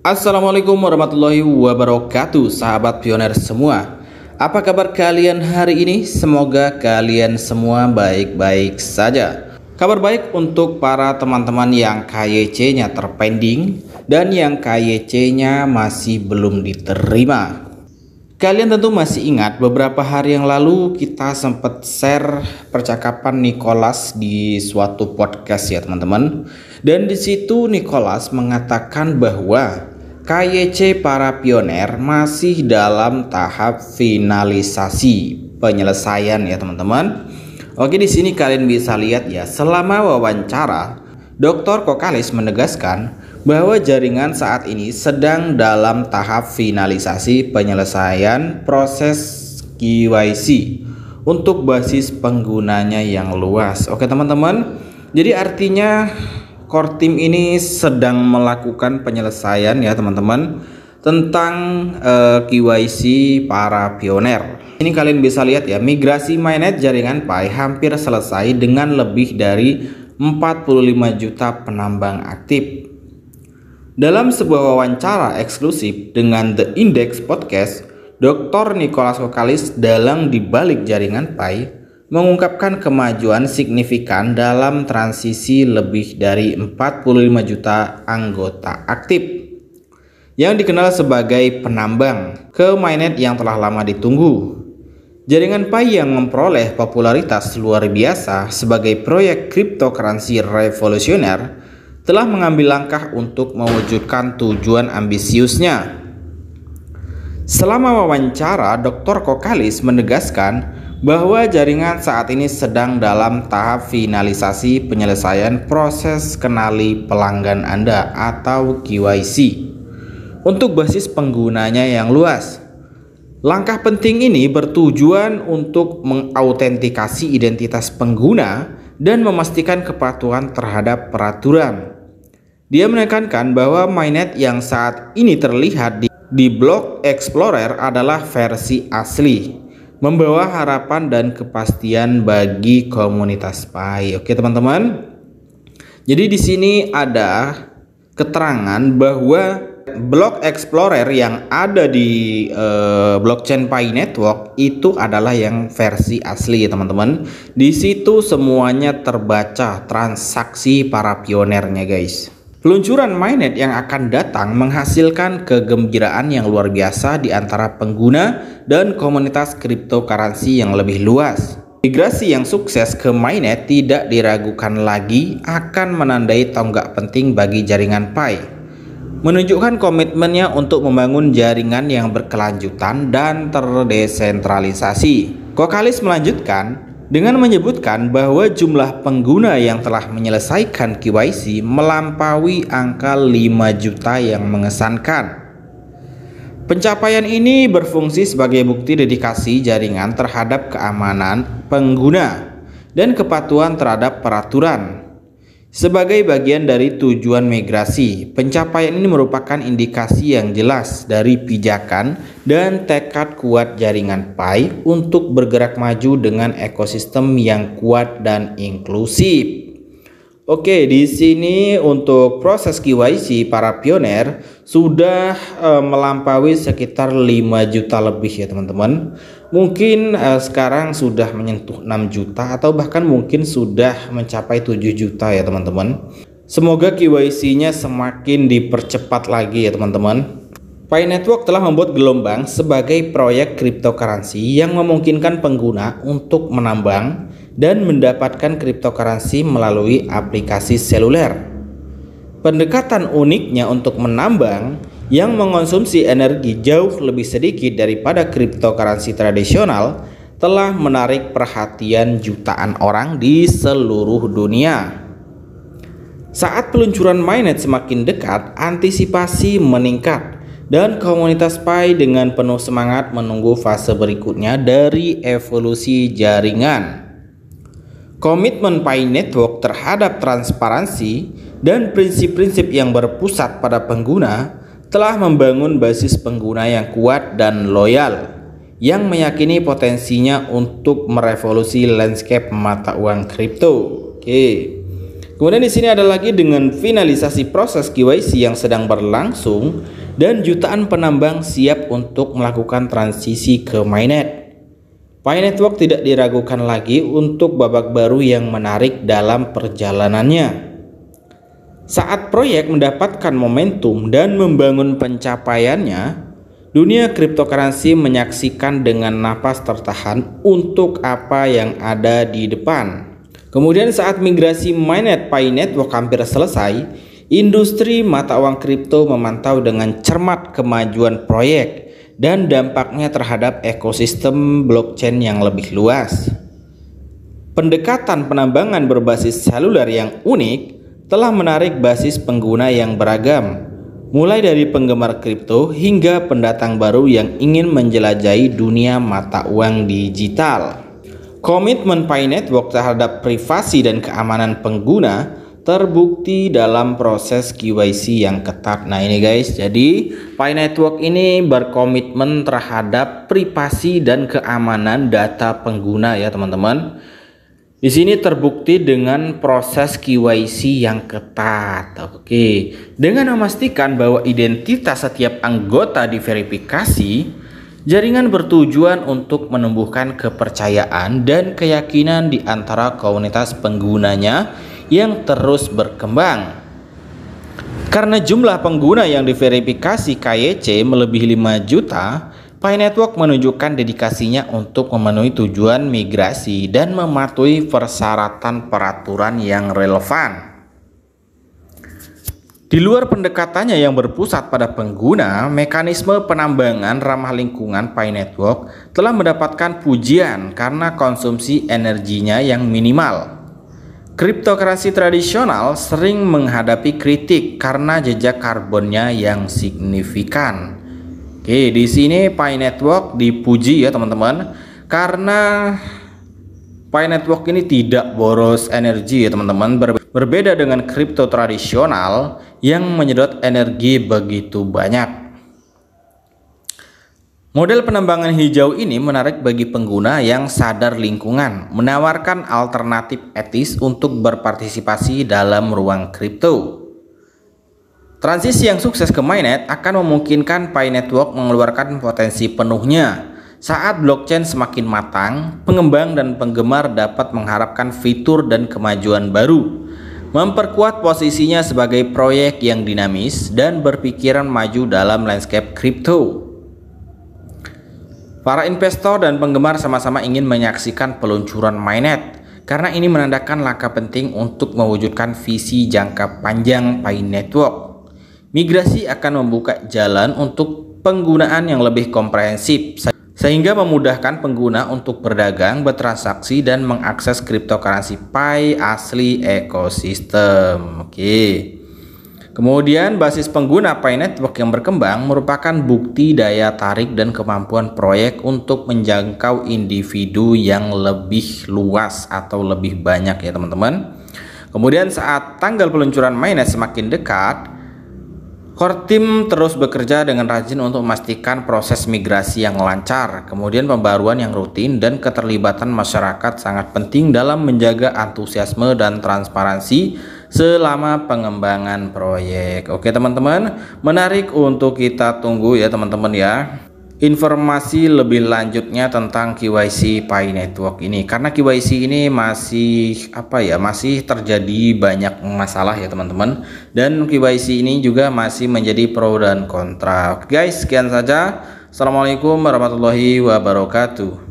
Assalamualaikum warahmatullahi wabarakatuh sahabat pioner semua Apa kabar kalian hari ini? Semoga kalian semua baik-baik saja Kabar baik untuk para teman-teman yang KYC-nya terpending dan yang KYC-nya masih belum diterima Kalian tentu masih ingat beberapa hari yang lalu kita sempat share percakapan Nicholas di suatu podcast ya teman-teman. Dan di situ Nicholas mengatakan bahwa KYC para pioner masih dalam tahap finalisasi penyelesaian ya teman-teman. Oke di sini kalian bisa lihat ya selama wawancara Dr. Kokalis menegaskan bahwa jaringan saat ini sedang dalam tahap finalisasi penyelesaian proses KYC untuk basis penggunanya yang luas. Oke teman-teman, jadi artinya core team ini sedang melakukan penyelesaian ya teman-teman tentang uh, eh, KYC para pioner. Ini kalian bisa lihat ya, migrasi mainnet jaringan Pi hampir selesai dengan lebih dari 45 juta penambang aktif. Dalam sebuah wawancara eksklusif dengan The Index Podcast, Dr. Nicholas Kokalis dalang dibalik jaringan Pi mengungkapkan kemajuan signifikan dalam transisi lebih dari 45 juta anggota aktif yang dikenal sebagai penambang ke mainnet yang telah lama ditunggu. Jaringan Pi yang memperoleh popularitas luar biasa sebagai proyek cryptocurrency revolusioner telah mengambil langkah untuk mewujudkan tujuan ambisiusnya. Selama wawancara, Dr. Kokalis menegaskan bahwa jaringan saat ini sedang dalam tahap finalisasi penyelesaian proses kenali pelanggan Anda atau KYC untuk basis penggunanya yang luas. Langkah penting ini bertujuan untuk mengautentikasi identitas pengguna dan memastikan kepatuhan terhadap peraturan. Dia menekankan bahwa mainnet yang saat ini terlihat di, di blog Explorer adalah versi asli membawa harapan dan kepastian bagi komunitas PAI. Oke, teman-teman. Jadi di sini ada keterangan bahwa Block Explorer yang ada di eh, blockchain Pi Network itu adalah yang versi asli ya teman-teman. Di situ semuanya terbaca transaksi para pionernya guys. Peluncuran mainnet yang akan datang menghasilkan kegembiraan yang luar biasa di antara pengguna dan komunitas cryptocurrency yang lebih luas. Migrasi yang sukses ke mainnet tidak diragukan lagi akan menandai tonggak penting bagi jaringan Pi. Menunjukkan komitmennya untuk membangun jaringan yang berkelanjutan dan terdesentralisasi. Kokalis melanjutkan, dengan menyebutkan bahwa jumlah pengguna yang telah menyelesaikan KYC melampaui angka 5 juta yang mengesankan. Pencapaian ini berfungsi sebagai bukti dedikasi jaringan terhadap keamanan pengguna dan kepatuhan terhadap peraturan sebagai bagian dari tujuan migrasi, pencapaian ini merupakan indikasi yang jelas dari pijakan dan tekad kuat jaringan PAI untuk bergerak maju dengan ekosistem yang kuat dan inklusif. Oke, di sini untuk proses KYC para pioner sudah eh, melampaui sekitar 5 juta lebih ya teman-teman. Mungkin eh, sekarang sudah menyentuh 6 juta atau bahkan mungkin sudah mencapai 7 juta ya teman-teman. Semoga KYC-nya semakin dipercepat lagi ya teman-teman. Pi Network telah membuat gelombang sebagai proyek cryptocurrency yang memungkinkan pengguna untuk menambang dan mendapatkan cryptocurrency melalui aplikasi seluler. Pendekatan uniknya untuk menambang yang mengonsumsi energi jauh lebih sedikit daripada cryptocurrency tradisional telah menarik perhatian jutaan orang di seluruh dunia. Saat peluncuran mainnet semakin dekat, antisipasi meningkat dan komunitas Pi dengan penuh semangat menunggu fase berikutnya dari evolusi jaringan. Komitmen Pi Network terhadap transparansi dan prinsip-prinsip yang berpusat pada pengguna telah membangun basis pengguna yang kuat dan loyal yang meyakini potensinya untuk merevolusi landscape mata uang kripto. Oke. Kemudian di sini ada lagi dengan finalisasi proses KYC yang sedang berlangsung dan jutaan penambang siap untuk melakukan transisi ke mainnet. Pi Network tidak diragukan lagi untuk babak baru yang menarik dalam perjalanannya. Saat proyek mendapatkan momentum dan membangun pencapaiannya, dunia cryptocurrency menyaksikan dengan napas tertahan untuk apa yang ada di depan. Kemudian saat migrasi mainnet Pi Network hampir selesai, industri mata uang kripto memantau dengan cermat kemajuan proyek dan dampaknya terhadap ekosistem blockchain yang lebih luas. Pendekatan penambangan berbasis seluler yang unik telah menarik basis pengguna yang beragam, mulai dari penggemar kripto hingga pendatang baru yang ingin menjelajahi dunia mata uang digital. Komitmen Pi Network terhadap privasi dan keamanan pengguna terbukti dalam proses KYC yang ketat. Nah ini guys, jadi Pi Network ini berkomitmen terhadap privasi dan keamanan data pengguna ya teman-teman. Di sini terbukti dengan proses KYC yang ketat. Oke, dengan memastikan bahwa identitas setiap anggota diverifikasi, jaringan bertujuan untuk menumbuhkan kepercayaan dan keyakinan di antara komunitas penggunanya yang terus berkembang. Karena jumlah pengguna yang diverifikasi KYC melebihi 5 juta, Pi Network menunjukkan dedikasinya untuk memenuhi tujuan migrasi dan mematuhi persyaratan peraturan yang relevan. Di luar pendekatannya yang berpusat pada pengguna, mekanisme penambangan ramah lingkungan Pi Network telah mendapatkan pujian karena konsumsi energinya yang minimal. Kriptokrasi tradisional sering menghadapi kritik karena jejak karbonnya yang signifikan. Oke, di sini Pi Network dipuji ya teman-teman karena Pi Network ini tidak boros energi ya teman-teman berbeda dengan kripto tradisional yang menyedot energi begitu banyak. Model penambangan hijau ini menarik bagi pengguna yang sadar lingkungan, menawarkan alternatif etis untuk berpartisipasi dalam ruang kripto. Transisi yang sukses ke mainnet akan memungkinkan Pi Network mengeluarkan potensi penuhnya. Saat blockchain semakin matang, pengembang dan penggemar dapat mengharapkan fitur dan kemajuan baru, memperkuat posisinya sebagai proyek yang dinamis dan berpikiran maju dalam landscape kripto. Para investor dan penggemar sama-sama ingin menyaksikan peluncuran Mainnet karena ini menandakan langkah penting untuk mewujudkan visi jangka panjang Pi Network. Migrasi akan membuka jalan untuk penggunaan yang lebih komprehensif sehingga memudahkan pengguna untuk berdagang, bertransaksi dan mengakses cryptocurrency Pi asli ekosistem. Oke. Okay. Kemudian basis pengguna Pi Network yang berkembang merupakan bukti daya tarik dan kemampuan proyek untuk menjangkau individu yang lebih luas atau lebih banyak ya teman-teman. Kemudian saat tanggal peluncuran mainnet semakin dekat, Core Team terus bekerja dengan rajin untuk memastikan proses migrasi yang lancar, kemudian pembaruan yang rutin dan keterlibatan masyarakat sangat penting dalam menjaga antusiasme dan transparansi selama pengembangan proyek. Oke teman-teman, menarik untuk kita tunggu ya teman-teman ya informasi lebih lanjutnya tentang KYC Pi Network ini karena KYC ini masih apa ya masih terjadi banyak masalah ya teman-teman dan KYC ini juga masih menjadi pro dan kontra oke guys sekian saja Assalamualaikum warahmatullahi wabarakatuh